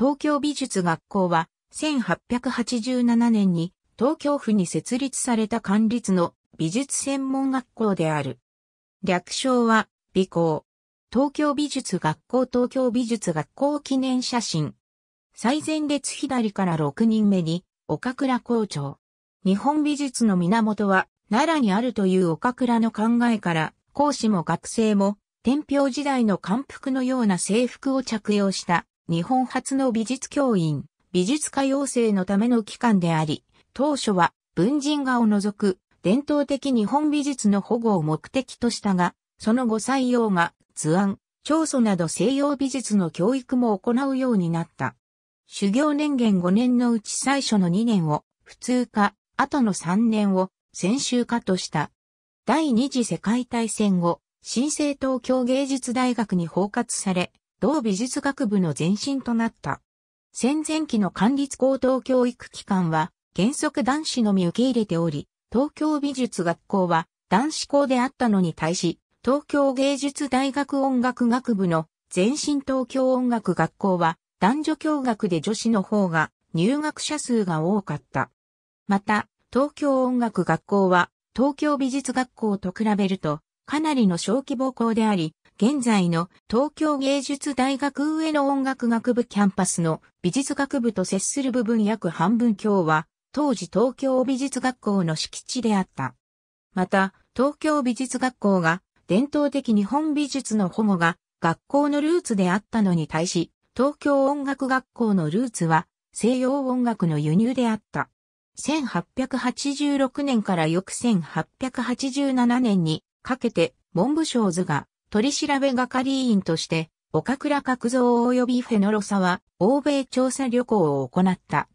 東京美術学校は、1887年に東京府に設立された官立の美術専門学校である。略称は、美校。東京美術学校東京美術学校記念写真。最前列左から6人目に、岡倉校長。日本美術の源は、奈良にあるという岡倉の考えから、講師も学生も、天平時代の漢服のような制服を着用した日本初の美術教員、美術家養成のための機関であり、当初は文人画を除く伝統的日本美術の保護を目的としたが、その後採用が図案、調査など西洋美術の教育も行うようになった。修行年限5年のうち最初の2年を普通科、後の3年を専修科とした。第二次世界大戦後、新生東京芸術大学に包括され、同美術学部の前身となった。戦前期の管立高等教育機関は、原則男子のみ受け入れており、東京美術学校は男子校であったのに対し、東京芸術大学音楽学部の前身東京音楽学校は男女共学で女子の方が入学者数が多かった。また、東京音楽学校は東京美術学校と比べるとかなりの小規模校であり、現在の東京芸術大学上野音楽学部キャンパスの美術学部と接する部分約半分強は、当時東京美術学校の敷地であった。また、東京美術学校が伝統的日本美術の保護が学校のルーツであったのに対し、東京音楽学校のルーツは西洋音楽の輸入であった。1886年から翌1887年にかけて文部省図が取調べ係員として、岡倉角蔵及びフェノロサは、欧米調査旅行を行った。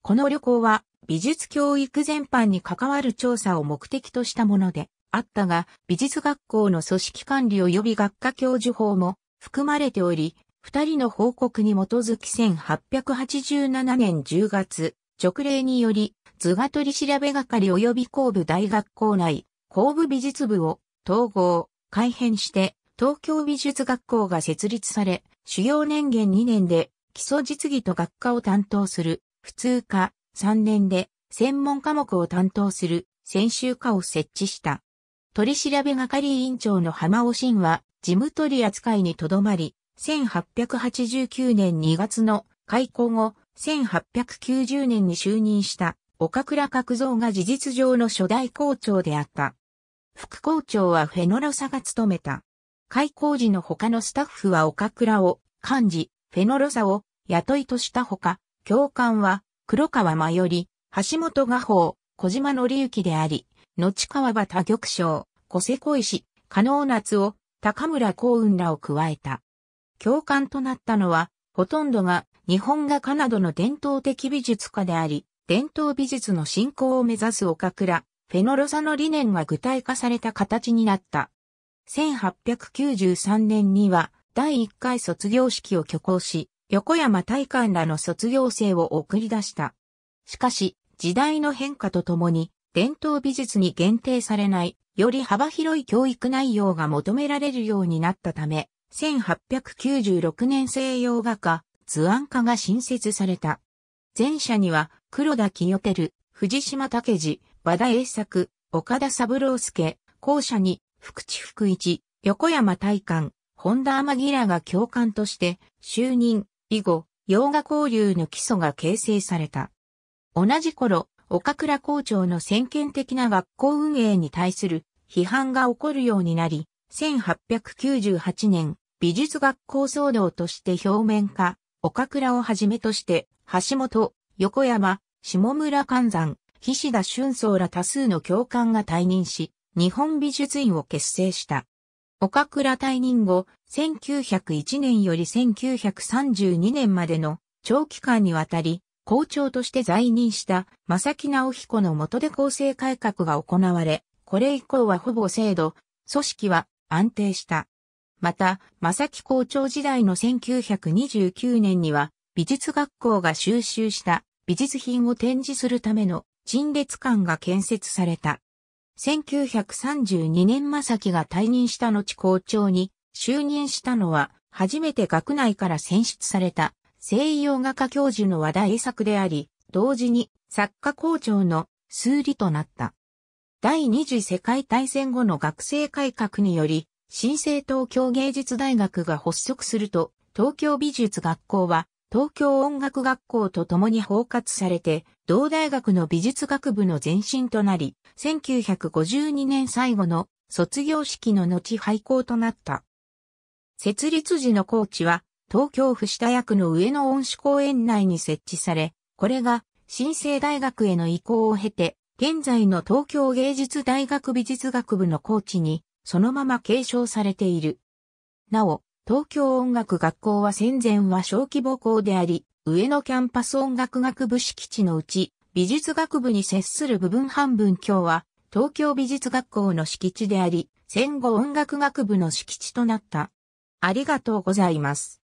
この旅行は、美術教育全般に関わる調査を目的としたもので、あったが、美術学校の組織管理及び学科教授法も含まれており、二人の報告に基づき1887年10月、直令により、図画取調べ係及び工部大学校内、工部美術部を統合、改編して、東京美術学校が設立され、主要年限2年で、基礎実技と学科を担当する、普通科3年で、専門科目を担当する、専修科を設置した。取調べ係委員長の浜尾真は、事務取扱いにとどまり、1889年2月の開校後、1890年に就任した岡倉角蔵が事実上の初代校長であった。副校長はフェノロサが務めた。開校時の他のスタッフは岡倉を、漢字、フェノロサを、雇いとしたほか、教官は、黒川真より、橋本画法、小島則之であり、後川端玉将、小瀬小石、加納夏を、高村幸雲らを加えた。教官となったのは、ほとんどが日本画家などの伝統的美術家であり、伝統美術の振興を目指す岡倉、フェノロサの理念が具体化された形になった。1893年には第1回卒業式を挙行し、横山大観らの卒業生を送り出した。しかし、時代の変化とともに、伝統美術に限定されない、より幅広い教育内容が求められるようになったため、1896年西洋画家、図案家が新設された。前者には、黒田清照、藤島武二、和田栄作、岡田三郎介、校舎に、福地福一、横山大観、本田天城らが教官として、就任、以後、洋画交流の基礎が形成された。同じ頃、岡倉校長の先見的な学校運営に対する批判が起こるようになり、1898年、美術学校騒動として表面化、岡倉をはじめとして、橋本、横山、下村勘山、菱田俊僧ら多数の教官が退任し、日本美術院を結成した。岡倉退任後、1901年より1932年までの長期間にわたり、校長として在任した正木直彦の下で構成改革が行われ、これ以降はほぼ制度、組織は安定した。また、正木校長時代の1929年には、美術学校が収集した美術品を展示するための陳列館が建設された。1932年正きが退任した後校長に就任したのは、初めて学内から選出された西洋画家教授の和田栄作であり、同時に作家校長の数理となった。第二次世界大戦後の学生改革により、新生東京芸術大学が発足すると、東京美術学校は東京音楽学校と共に包括されて、同大学の美術学部の前身となり、1952年最後の卒業式の後廃校となった。設立時のコーチは、東京府下役の上野恩賜公園内に設置され、これが新生大学への移行を経て、現在の東京芸術大学美術学部のコーチに、そのまま継承されている。なお、東京音楽学校は戦前は小規模校であり、上野キャンパス音楽学部敷地のうち、美術学部に接する部分半分今日は、東京美術学校の敷地であり、戦後音楽学部の敷地となった。ありがとうございます。